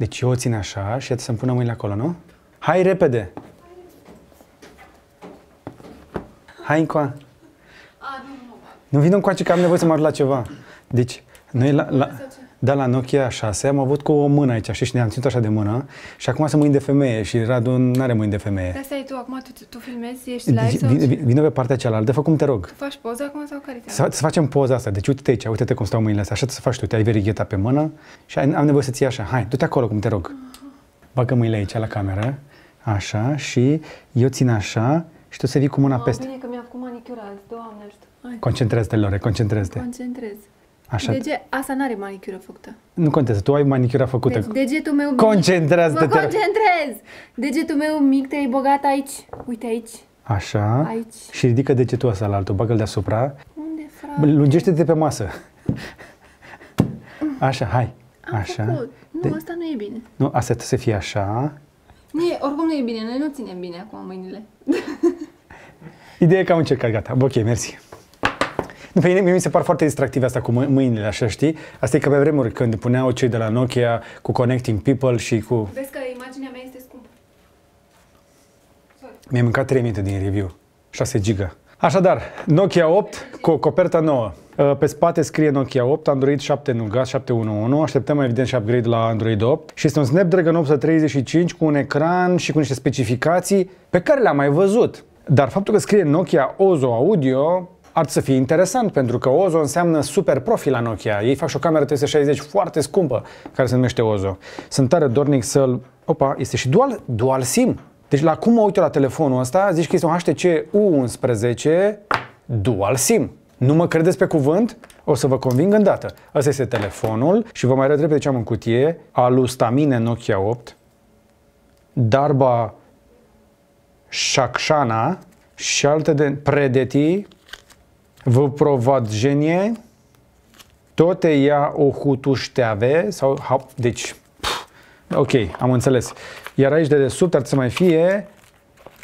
Deci eu o țin așa și să-mi pună mâinile acolo, nu? Hai repede! Hai încoa! Nu, nu vin încoace că am nevoie să mă arăt la ceva. Deci, noi la, la, dar la Nokia 6 am avut cu o mână aici știi, și ne-am ținut așa de mână și acum sunt mâini de femeie și Radu nu are mâini de femeie. Dar stai tu, acum tu, tu filmezi, ești live deci, sau vin, ce? pe partea cealaltă, fă cum te rog. Tu faci poza acum sau care să, să facem poza asta, deci uite-te aici, uite-te cum stau mâinile astea, așa să faci tu, te-ai verigheta pe mână și ai, am nevoie să ții așa, hai, du-te acolo cum te rog. Uh-huh. Bagă mâinile aici la cameră, așa și eu țin așa și tu să vii cu mâna oh, peste. Bine că mi-a făcut manicura azi, doamne ajută. Concentrează-te, Lore, concentrează-te. Concentrez. Așa. Deci asta n-are manicură făcută. Nu contează, tu ai manicura făcută. Deci degetul meu Concentrează-te. Mă concentrez! Degetul meu mic te-ai bogat aici. Uite aici. Așa. Aici. Și ridică degetul ăsta la altul, bagă-l deasupra. Unde, frate? Lungește-te pe masă. Așa, hai. Am așa. Făcut. Nu, De... asta nu e bine. Nu, asta să fie așa. Nu e, oricum nu e bine, noi nu ținem bine acum mâinile. Ideea e că am încercat, gata. Ok, mersi. Pe mie mi se par foarte distractive asta cu mâinile, așa știi? Asta e că pe vremuri când puneau cei de la Nokia cu Connecting People și cu... Vezi că imaginea mea este scumpă. Mi-am mâncat 3 minute din review. 6 giga. Așadar, Nokia 8 cu o copertă nouă. Ă, pe spate scrie Nokia 8, Android 7 Nougat 711, așteptăm evident și upgrade la Android 8 și este un Snapdragon 835 cu un ecran și cu niște specificații pe care le-am mai văzut. Dar faptul că scrie Nokia Ozo Audio ar să fie interesant, pentru că Ozo înseamnă super profi la Nokia. Ei fac și o cameră 360 foarte scumpă, care se numește Ozo. Sunt tare dornic să-l... Opa, este și dual, dual SIM. Deci la cum mă uit la telefonul ăsta, zici că este un HTC U11 dual SIM. Nu mă credeți pe cuvânt? O să vă conving îndată. Asta este telefonul și vă mai arăt repede ce am în cutie. Alustamine Nokia 8, Darba Shakshana și alte de Predeti Vyprovodzenie to te ia o hutușteave sau hap, deci pf, ok, am înțeles. Iar aici de desubt ar să mai fie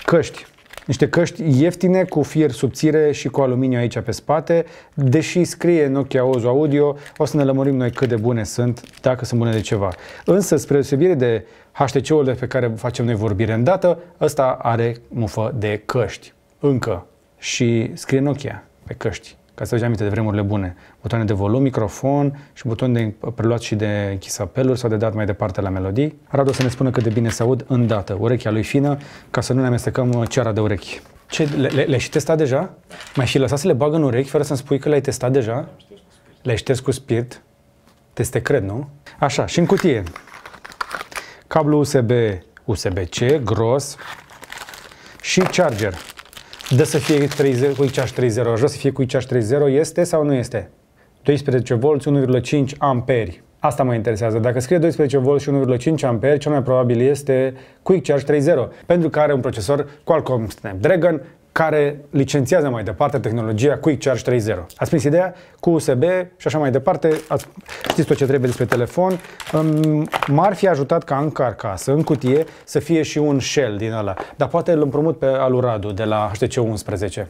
căști. Niște căști ieftine cu fier subțire și cu aluminiu aici pe spate, deși scrie în ochii Ozu Audio, o să ne lămurim noi cât de bune sunt, dacă sunt bune de ceva. Însă, spre deosebire de HTC-ul de pe care facem noi vorbire în dată, ăsta are mufă de căști. Încă. Și scrie Nokia pe căști, ca să vezi aminte de vremurile bune. Butoane de volum, microfon și buton de preluat și de închis apeluri sau de dat mai departe la melodii. Radu să ne spună cât de bine se aud în dată, urechea lui fină, ca să nu ne amestecăm ceara de urechi. Ce, le, le, le-ai și testat deja? Mai și lăsat să le bag în urechi fără să-mi spui că le-ai testat deja? Le-ai șters cu spirit? Teste cred, nu? Așa, și în cutie. Cablu USB USB-C, gros și charger dă să fie 30, cu ICH 30, aș vrea să fie cu ICH 30, este sau nu este? 12V, 1,5 amperi. Asta mă interesează. Dacă scrie 12V și 1,5 amperi, cel mai probabil este Quick Charge 3.0, pentru că are un procesor Qualcomm Snapdragon care licențiază mai departe tehnologia Quick Charge 3.0. Ați prins ideea? Cu USB și așa mai departe, ați, știți tot ce trebuie despre telefon. M-ar fi ajutat ca în carcasă, în cutie, să fie și un shell din ăla. Dar poate îl împrumut pe Aluradu de la HTC 11.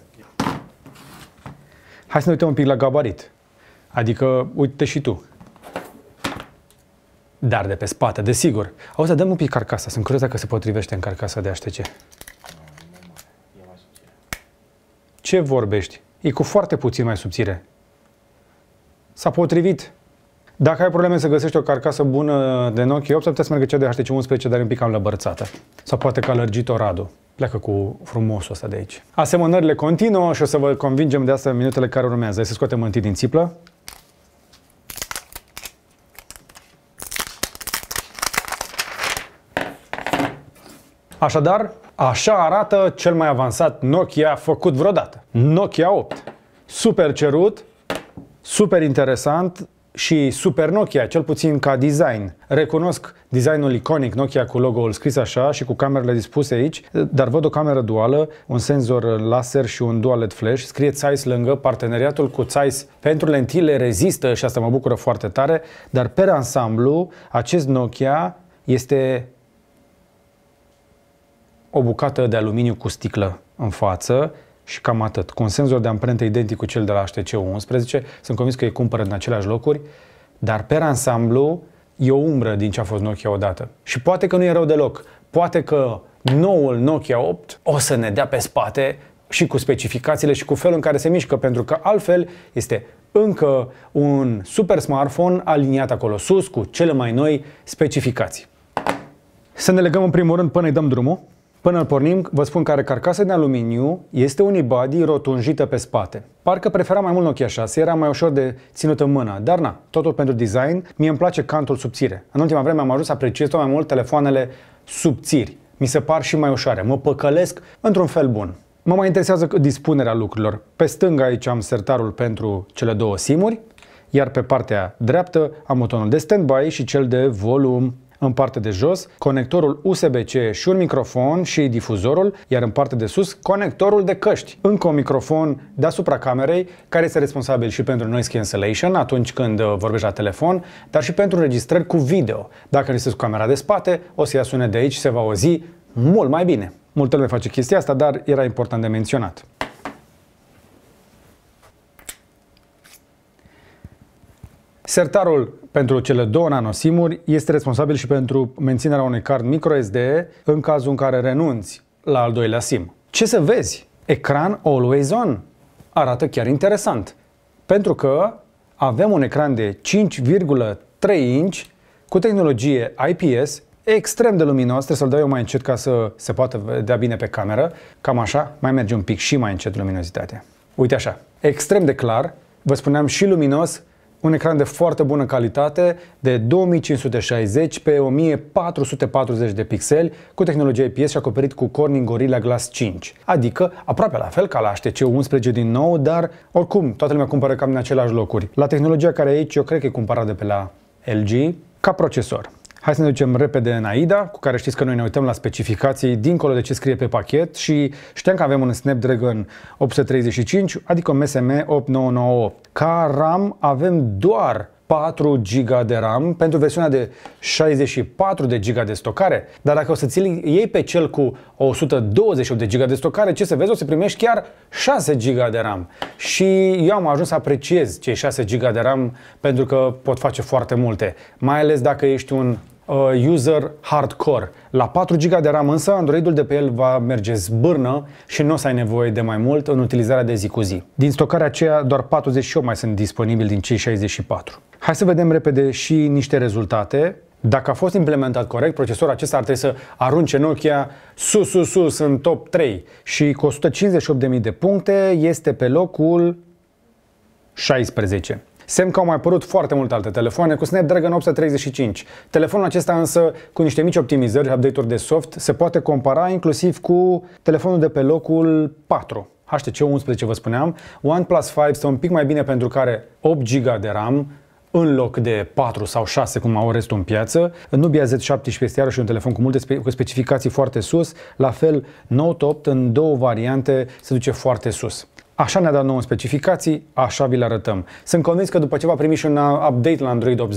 Hai să ne uităm un pic la gabarit. Adică, uite și tu. Dar de pe spate, desigur. Auzi, dăm un pic carcasa. Sunt curios dacă se potrivește în carcasa de HTC. Ce vorbești? E cu foarte puțin mai subțire. S-a potrivit. Dacă ai probleme să găsești o carcasă bună de Nokia 8, s-ar să cea de HTC11, dar e un pic cam lăbărțată. Sau poate că a lărgit Radu. Pleacă cu frumosul ăsta de aici. Asemănările continuă și o să vă convingem de asta în minutele care urmează. Hai să scoatem întâi din țiplă. Așadar, Așa arată cel mai avansat Nokia făcut vreodată. Nokia 8. Super cerut, super interesant și super Nokia, cel puțin ca design. Recunosc designul iconic Nokia cu logo-ul scris așa și cu camerele dispuse aici, dar văd o cameră duală, un senzor laser și un dual LED flash. Scrie Zeiss lângă, parteneriatul cu Zeiss pentru lentile rezistă și asta mă bucură foarte tare, dar pe ansamblu acest Nokia este o bucată de aluminiu cu sticlă în față și cam atât. Cu un senzor de amprentă identic cu cel de la HTC11, sunt convins că e cumpără în aceleași locuri, dar pe ansamblu e o umbră din ce a fost Nokia odată. Și poate că nu e rău deloc. Poate că noul Nokia 8 o să ne dea pe spate și cu specificațiile și cu felul în care se mișcă, pentru că altfel este încă un super smartphone aliniat acolo sus cu cele mai noi specificații. Să ne legăm în primul rând până îi dăm drumul. Până îl pornim, vă spun că are carcasă de aluminiu, este unibody rotunjită pe spate. Parcă prefera mai mult Nokia 6, era mai ușor de ținut în mână, dar na, totul pentru design, mie îmi place cantul subțire. În ultima vreme am ajuns să apreciez tot mai mult telefoanele subțiri. Mi se par și mai ușoare, mă păcălesc într-un fel bun. Mă mai interesează dispunerea lucrurilor. Pe stânga aici am sertarul pentru cele două simuri, iar pe partea dreaptă am butonul de standby și cel de volum în partea de jos conectorul USB-C și un microfon și difuzorul, iar în partea de sus conectorul de căști. Încă un microfon deasupra camerei care este responsabil și pentru noise cancellation atunci când uh, vorbești la telefon, dar și pentru înregistrări cu video. Dacă este cu camera de spate, o să ia sune de aici și se va auzi mult mai bine. Multă lume face chestia asta, dar era important de menționat. Sertarul pentru cele două nanosimuri este responsabil și pentru menținerea unui card microSD în cazul în care renunți la al doilea SIM. Ce să vezi? Ecran always on. Arată chiar interesant. Pentru că avem un ecran de 5,3 inch cu tehnologie IPS extrem de luminos, trebuie să-l dau eu mai încet ca să se poată vedea bine pe cameră, cam așa, mai merge un pic și mai încet luminozitatea. Uite așa, extrem de clar, vă spuneam și luminos, un ecran de foarte bună calitate, de 2560 pe 1440 de pixeli, cu tehnologie IPS și acoperit cu Corning Gorilla Glass 5, adică aproape la fel ca la HTC 11 din nou, dar oricum toată lumea cumpără cam în aceleași locuri. La tehnologia care e aici eu cred că e cumpărat de pe la LG, ca procesor. Hai să ne ducem repede în AIDA, cu care știți că noi ne uităm la specificații dincolo de ce scrie pe pachet și știam că avem un Snapdragon 835, adică un MSM 8998. Ca RAM avem doar 4 GB de RAM pentru versiunea de 64 de GB de stocare, dar dacă o să ți iei pe cel cu 128 de GB de stocare, ce să vezi, o să primești chiar 6 GB de RAM. Și eu am ajuns să apreciez cei 6 GB de RAM pentru că pot face foarte multe, mai ales dacă ești un Uh, user hardcore. La 4 GB de RAM însă, Androidul de pe el va merge zbârnă și nu o să ai nevoie de mai mult în utilizarea de zi cu zi. Din stocarea aceea, doar 48 mai sunt disponibili din cei 64. Hai să vedem repede și niște rezultate. Dacă a fost implementat corect, procesorul acesta ar trebui să arunce Nokia sus, sus, sus în top 3 și cu 158.000 de puncte este pe locul 16. Semn că au mai apărut foarte multe alte telefoane cu Snapdragon 835. Telefonul acesta însă, cu niște mici optimizări, update-uri de soft, se poate compara inclusiv cu telefonul de pe locul 4, HTC 11 vă spuneam, OnePlus 5 stă un pic mai bine pentru că 8 GB de RAM, în loc de 4 sau 6 cum au restul în piață. Nubia Z17 este iarăși un telefon cu multe spe- cu specificații foarte sus, la fel Note 8 în două variante se duce foarte sus. Așa ne-a dat nouă specificații, așa vi l arătăm. Sunt convins că după ce va primi și un update la Android 8.0,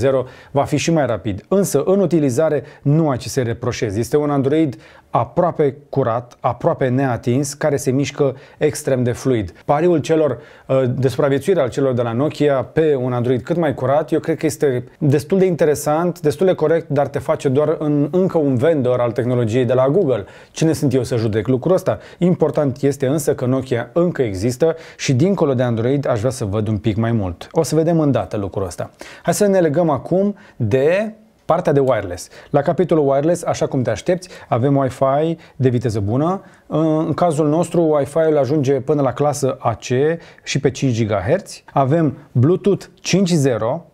va fi și mai rapid. Însă, în utilizare, nu ai ce să reproșezi. Este un Android aproape curat, aproape neatins, care se mișcă extrem de fluid. Pariul celor uh, de supraviețuire al celor de la Nokia pe un Android cât mai curat, eu cred că este destul de interesant, destul de corect, dar te face doar în încă un vendor al tehnologiei de la Google. Cine sunt eu să judec lucrul ăsta? Important este însă că Nokia încă există și dincolo de Android aș vrea să văd un pic mai mult. O să vedem în dată lucrul ăsta. Hai să ne legăm acum de Partea de wireless. La capitolul wireless, așa cum te aștepți, avem Wi-Fi de viteză bună. În cazul nostru, Wi-Fi-ul ajunge până la clasă AC și pe 5 GHz. Avem Bluetooth 5.0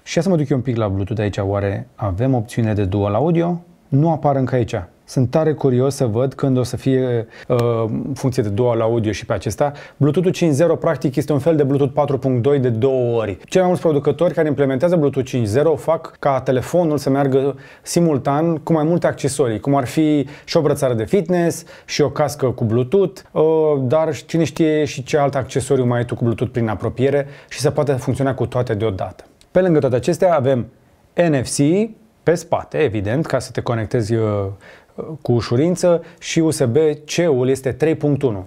și ia să mă duc eu un pic la Bluetooth aici. Oare avem opțiune de dual audio? Nu apar încă aici. Sunt tare curios să văd când o să fie uh, funcție de dual audio și pe acesta. Bluetooth 5.0 practic este un fel de Bluetooth 4.2 de două ori. Cei mai mulți producători care implementează Bluetooth 5.0 fac ca telefonul să meargă simultan cu mai multe accesorii, cum ar fi și o brățară de fitness și o cască cu Bluetooth, uh, dar cine știe și ce alt accesoriu mai ai tu cu Bluetooth prin apropiere și să poate funcționa cu toate deodată. Pe lângă toate acestea avem NFC, pe spate, evident, ca să te conectezi uh, cu ușurință și USB-C-ul este 3.1,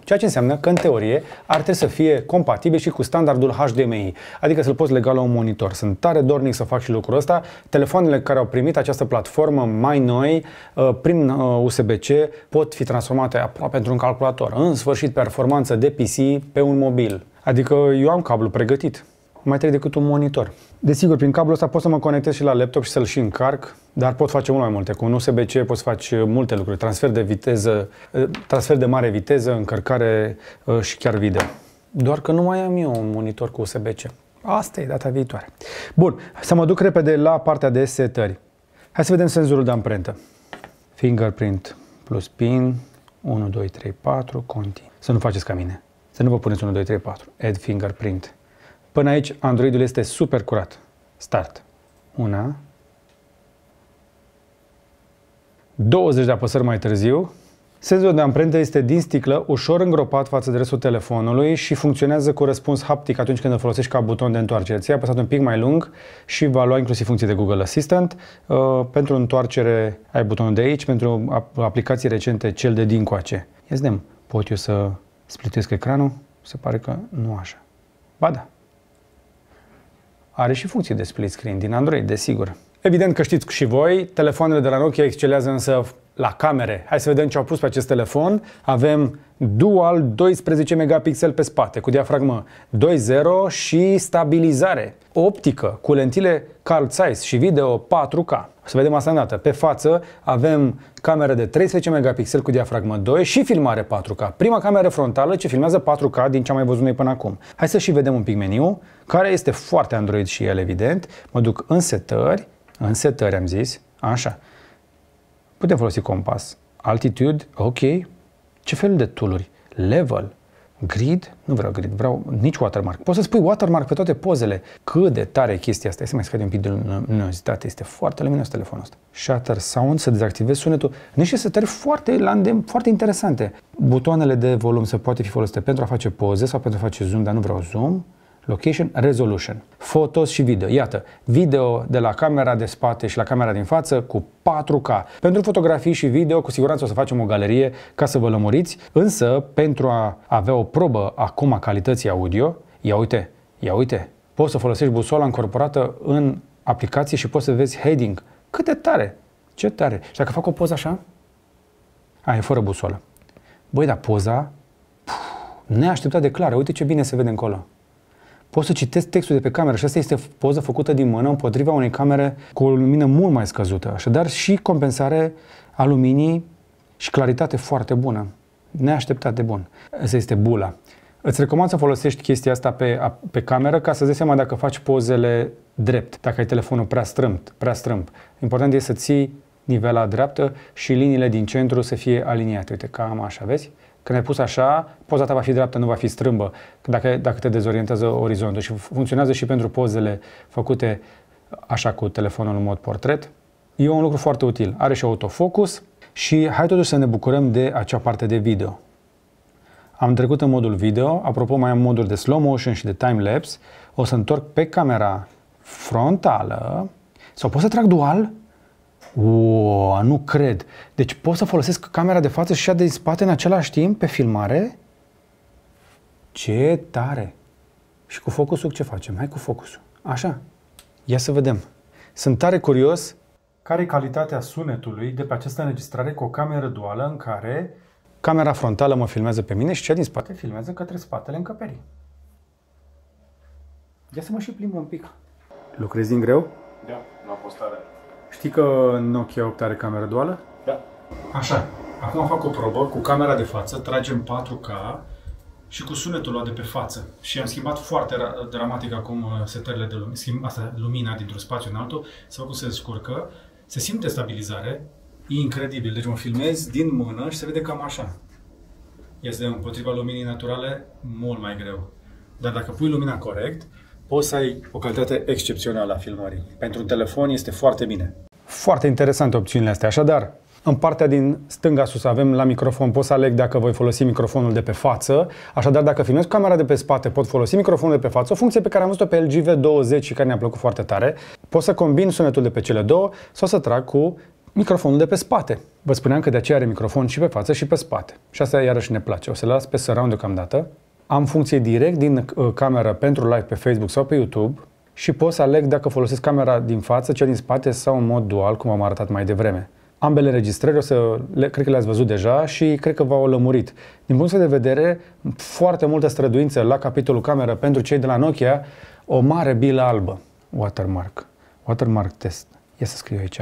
ceea ce înseamnă că, în teorie, ar trebui să fie compatibil și cu standardul HDMI, adică să-l poți lega la un monitor. Sunt tare dornic să fac și lucrul ăsta. Telefoanele care au primit această platformă mai noi, uh, prin USB-C, uh, pot fi transformate aproape într-un calculator. În sfârșit, performanță de PC pe un mobil. Adică eu am cablu pregătit mai trec decât un monitor. Desigur, prin cablul ăsta pot să mă conectez și la laptop și să-l și încarc, dar pot face mult mai multe. Cu un USB-C poți face multe lucruri, transfer de viteză, eh, transfer de mare viteză, încărcare eh, și chiar video. Doar că nu mai am eu un monitor cu USB-C. Asta e data viitoare. Bun, să mă duc repede la partea de setări. Hai să vedem senzorul de amprentă. Fingerprint plus PIN, 1, 2, 3, 4, continue. Să nu faceți ca mine. Să nu vă puneți 1, 2, 3, 4. Add fingerprint. Până aici, Androidul este super curat. Start. Una. 20 de apăsări mai târziu, Senzorul de amprentă este din sticlă, ușor îngropat față de restul telefonului și funcționează cu răspuns haptic atunci când îl folosești ca buton de întoarcere. Ți-ai apăsat un pic mai lung și va lua inclusiv funcții de Google Assistant. Uh, pentru întoarcere ai butonul de aici, pentru aplicații recente cel de dincoace. Ia să pot eu să splitesc ecranul? Se pare că nu așa. Ba da, are și funcții de split screen din Android, desigur. Evident că știți și voi, telefoanele de la Nokia excelează însă la camere. Hai să vedem ce au pus pe acest telefon. Avem dual 12 megapixel pe spate cu diafragmă 2.0 și stabilizare. Optică cu lentile Carl Zeiss și video 4K. O să vedem asta în dată. Pe față avem cameră de 13 megapixel cu diafragmă 2 și filmare 4K. Prima cameră frontală ce filmează 4K din ce am mai văzut noi până acum. Hai să și vedem un pic meniu, care este foarte Android și el evident. Mă duc în setări, în setări am zis, așa. Putem folosi compas. Altitude, ok. Ce fel de tooluri? Level, grid, nu vreau grid, vreau nici watermark. Poți să spui watermark pe toate pozele. Cât de tare e chestia asta. Hai să mai scade un pic de luminozitate. Este foarte luminos telefonul ăsta. Shutter sound, să dezactivezi sunetul. Niște setări foarte foarte interesante. Butoanele de volum se poate fi folosite pentru a face poze sau pentru a face zoom, dar nu vreau zoom location, resolution, fotos și video. Iată, video de la camera de spate și la camera din față cu 4K. Pentru fotografii și video, cu siguranță o să facem o galerie ca să vă lămuriți, însă pentru a avea o probă acum a calității audio, ia uite, ia uite, poți să folosești busola încorporată în aplicație și poți să vezi heading. Cât de tare! Ce tare! Și dacă fac o poză așa? A, e fără busolă. Băi, dar poza neașteptat de clară. Uite ce bine se vede încolo pot să citesc textul de pe cameră și asta este poză făcută din mână împotriva unei camere cu o lumină mult mai scăzută, așadar și compensare a luminii și claritate foarte bună, neașteptat de bun. Asta este bula. Îți recomand să folosești chestia asta pe, pe cameră ca să-ți dai seama dacă faci pozele drept, dacă ai telefonul prea strâmt, prea strâmt. Important este să ții nivela dreaptă și liniile din centru să fie aliniate. Uite, cam așa, vezi? Când ai pus așa, poza ta va fi dreaptă, nu va fi strâmbă, dacă, dacă te dezorientează orizontul. Și funcționează și pentru pozele făcute așa cu telefonul în mod portret. E un lucru foarte util. Are și autofocus și hai totuși să ne bucurăm de acea parte de video. Am trecut în modul video, apropo mai am moduri de slow motion și de time-lapse. O să întorc pe camera frontală sau pot să trag dual o, nu cred. Deci pot să folosesc camera de față și cea de spate în același timp pe filmare? Ce tare! Și cu focusul ce facem? Hai cu focusul. Așa. Ia să vedem. Sunt tare curios care e calitatea sunetului de pe această înregistrare cu o cameră duală în care camera frontală mă filmează pe mine și cea din spate filmează către spatele încăperii. Ia să mă și plimb un pic. Lucrezi din greu? Da, la postare. Știi că Nokia 8 are cameră duală? Da. Așa. Acum fac o probă cu camera de față, tragem 4K și cu sunetul luat de pe față. Și am schimbat foarte dramatic acum uh, setările de lumină, schimb asta, lumina dintr-un spațiu în altul, să văd cum se descurcă. Se simte stabilizare, e incredibil. Deci mă filmez din mână și se vede cam așa. Este împotriva luminii naturale mult mai greu. Dar dacă pui lumina corect, poți să ai o calitate excepțională a filmării. Pentru un telefon este foarte bine. Foarte interesante opțiunile astea. Așadar, în partea din stânga sus avem la microfon, pot să aleg dacă voi folosi microfonul de pe față, așadar dacă filmez cu camera de pe spate pot folosi microfonul de pe față, o funcție pe care am văzut-o pe LG V20 și care ne-a plăcut foarte tare. Pot să combin sunetul de pe cele două sau să trag cu microfonul de pe spate. Vă spuneam că de aceea are microfon și pe față și pe spate. Și asta iarăși ne place. O să las pe surround deocamdată. Am funcție direct din uh, cameră pentru live pe Facebook sau pe YouTube și pot să aleg dacă folosesc camera din față, cea din spate sau în mod dual, cum am arătat mai devreme. Ambele registrări, o să le, cred că le-ați văzut deja și cred că v-au lămurit. Din punct de vedere, foarte multă străduință la capitolul cameră pentru cei de la Nokia, o mare bilă albă, watermark, watermark test. Ia să scriu aici.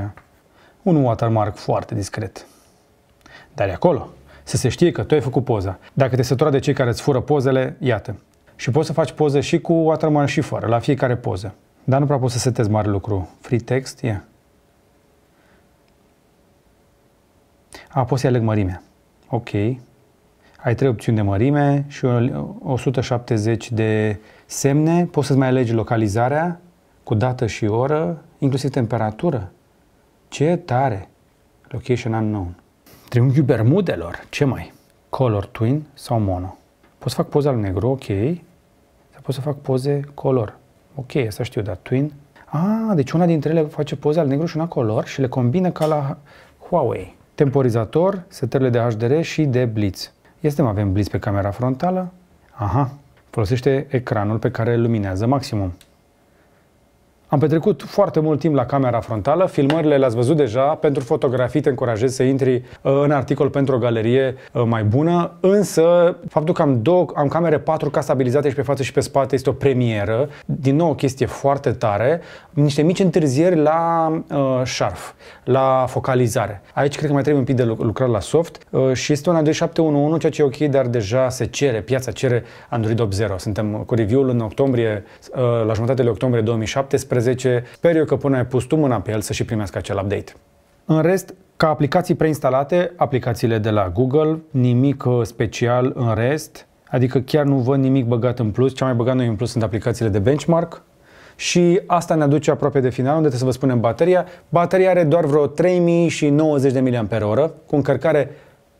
Un watermark foarte discret. Dar e acolo. Să se știe că tu ai făcut poza. Dacă te sătura de cei care îți fură pozele, iată, și poți să faci poze și cu Waterman și fără, la fiecare poză. Dar nu prea poți să setezi mare lucru. Free text, e. Yeah. A, poți să aleg mărimea. Ok. Ai trei opțiuni de mărime și 170 de semne. Poți să-ți mai alegi localizarea cu dată și oră, inclusiv temperatură. Ce tare! Location unknown. Triunghiul Bermudelor. Ce mai? Color twin sau mono? Pot să fac poze al negru, ok, sau pot să fac poze color. Ok, asta știu, dar twin... Ah, deci una dintre ele face poze al negru și una color și le combină ca la Huawei. Temporizator, setările de HDR și de blitz. Este, avem blitz pe camera frontală. Aha, folosește ecranul pe care îl luminează maximum. Am petrecut foarte mult timp la camera frontală, filmările le-ați văzut deja, pentru fotografii te încurajez să intri uh, în articol pentru o galerie uh, mai bună, însă faptul că am, două, am camere 4K stabilizate și pe față și pe spate este o premieră, din nou o chestie foarte tare, niște mici întârzieri la uh, șarf, la focalizare. Aici cred că mai trebuie un pic de lucrat la soft uh, și este un Android 711, ceea ce e ok, dar deja se cere, piața cere Android 8.0. Suntem cu review-ul în octombrie, uh, la jumătatele de octombrie 2017, 13, sper eu că până ai pus tu mâna pe el să și primească acel update. În rest, ca aplicații preinstalate, aplicațiile de la Google, nimic uh, special în rest, adică chiar nu văd nimic băgat în plus. Ce am mai băgat noi în plus sunt aplicațiile de benchmark, și asta ne aduce aproape de final, unde trebuie să vă spunem bateria. Bateria are doar vreo 3090 de mAh cu încărcare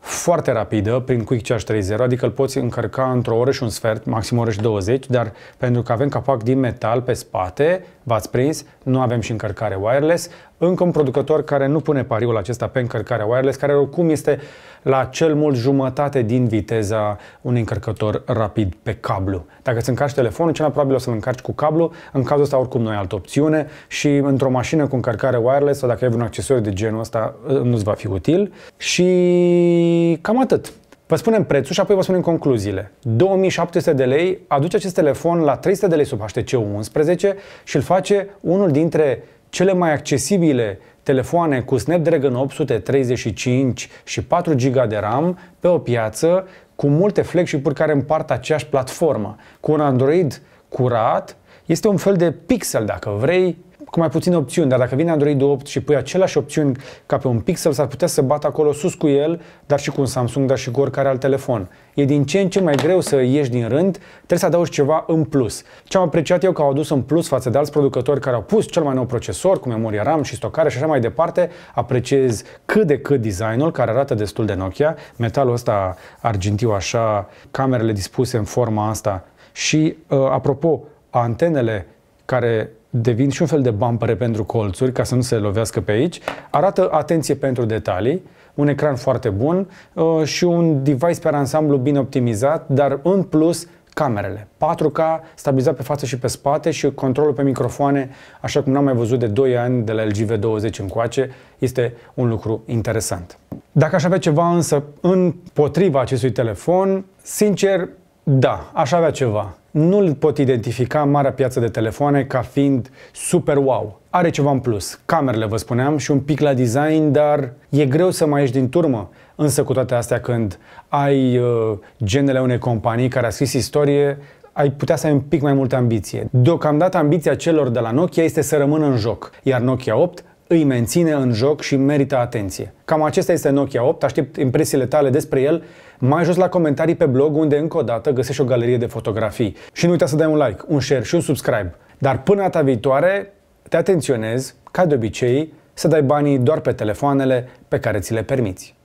foarte rapidă prin Quick Charge 3.0, adică îl poți încărca într-o oră și un sfert, maxim o oră și 20, dar pentru că avem capac din metal pe spate, v-ați prins, nu avem și încărcare wireless, încă un producător care nu pune pariul acesta pe încărcarea wireless, care oricum este la cel mult jumătate din viteza unui încărcător rapid pe cablu. Dacă îți încarci telefonul, cel mai probabil o să-l încarci cu cablu, în cazul ăsta oricum nu ai altă opțiune și într-o mașină cu încărcare wireless sau dacă ai un accesoriu de genul ăsta ă, nu-ți va fi util și cam atât. Vă spunem prețul și apoi vă spunem concluziile. 2700 de lei aduce acest telefon la 300 de lei sub HTC 11 și îl face unul dintre cele mai accesibile telefoane cu Snapdragon 835 și 4 GB de RAM pe o piață cu multe flagship-uri care împart aceeași platformă, cu un Android curat, este un fel de pixel, dacă vrei, cu mai puține opțiuni, dar dacă vine Android 8 și pui aceleași opțiuni ca pe un Pixel, s-ar putea să bată acolo sus cu el, dar și cu un Samsung, dar și cu oricare alt telefon. E din ce în ce mai greu să ieși din rând, trebuie să adaugi ceva în plus. Ce am apreciat eu că au adus în plus față de alți producători care au pus cel mai nou procesor cu memoria RAM și stocare și așa mai departe, apreciez cât de cât designul care arată destul de Nokia, metalul ăsta argintiu așa, camerele dispuse în forma asta și, uh, apropo, antenele care devin și un fel de bumpere pentru colțuri, ca să nu se lovească pe aici. Arată atenție pentru detalii, un ecran foarte bun uh, și un device pe ansamblu bine optimizat, dar în plus camerele. 4K, stabilizat pe față și pe spate și controlul pe microfoane, așa cum n-am mai văzut de 2 ani de la LG V20 încoace, este un lucru interesant. Dacă aș avea ceva însă împotriva acestui telefon, sincer, da, aș avea ceva nu îl pot identifica marea piață de telefoane ca fiind super wow. Are ceva în plus. Camerele, vă spuneam, și un pic la design, dar e greu să mai ieși din turmă. Însă cu toate astea, când ai uh, genele unei companii care a scris istorie, ai putea să ai un pic mai multă ambiție. Deocamdată ambiția celor de la Nokia este să rămână în joc, iar Nokia 8 îi menține în joc și merită atenție. Cam acesta este Nokia 8, aștept impresiile tale despre el mai jos la comentarii pe blog unde încă o dată găsești o galerie de fotografii. Și nu uita să dai un like, un share și un subscribe. Dar până data viitoare, te atenționez, ca de obicei, să dai banii doar pe telefoanele pe care ți le permiți.